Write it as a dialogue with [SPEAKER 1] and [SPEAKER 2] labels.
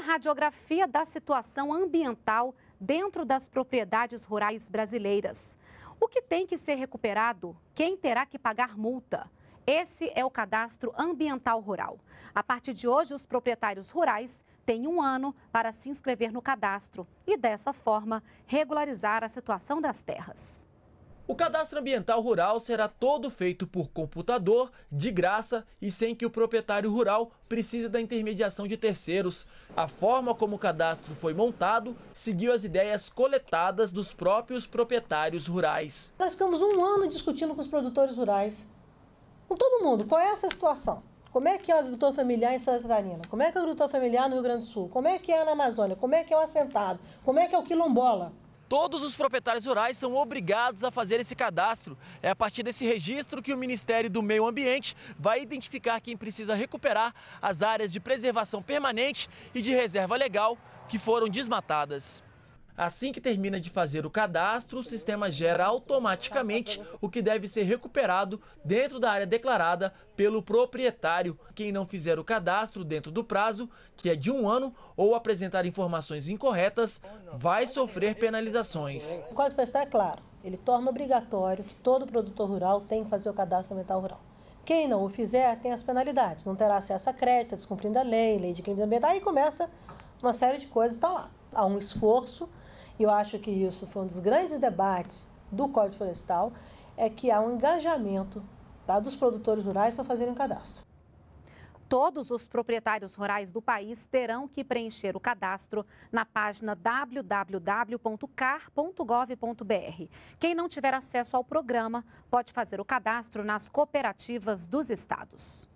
[SPEAKER 1] Uma radiografia da situação ambiental dentro das propriedades rurais brasileiras. O que tem que ser recuperado? Quem terá que pagar multa? Esse é o cadastro ambiental rural. A partir de hoje, os proprietários rurais têm um ano para se inscrever no cadastro e, dessa forma, regularizar a situação das terras.
[SPEAKER 2] O cadastro ambiental rural será todo feito por computador, de graça e sem que o proprietário rural precise da intermediação de terceiros. A forma como o cadastro foi montado seguiu as ideias coletadas dos próprios proprietários rurais.
[SPEAKER 3] Nós ficamos um ano discutindo com os produtores rurais, com todo mundo, qual é essa situação. Como é que é o agricultor familiar em Santa Catarina? Como é que é o agricultor familiar no Rio Grande do Sul? Como é que é na Amazônia? Como é que é o assentado? Como é que é o quilombola?
[SPEAKER 2] Todos os proprietários rurais são obrigados a fazer esse cadastro. É a partir desse registro que o Ministério do Meio Ambiente vai identificar quem precisa recuperar as áreas de preservação permanente e de reserva legal que foram desmatadas. Assim que termina de fazer o cadastro, o sistema gera automaticamente o que deve ser recuperado dentro da área declarada pelo proprietário. Quem não fizer o cadastro dentro do prazo, que é de um ano, ou apresentar informações incorretas, vai sofrer penalizações. O
[SPEAKER 3] Código Florestal é claro, ele torna obrigatório que todo produtor rural tenha que fazer o cadastro ambiental rural. Quem não o fizer tem as penalidades, não terá acesso a crédito, tá descumprindo a lei, lei de crime ambiental, e começa uma série de coisas está lá. Há um esforço, e eu acho que isso foi um dos grandes debates do Código Florestal, é que há um engajamento tá, dos produtores rurais para fazerem o cadastro. Todos os proprietários rurais do país
[SPEAKER 1] terão que preencher o cadastro na página www.car.gov.br. Quem não tiver acesso ao programa pode fazer o cadastro nas cooperativas dos estados.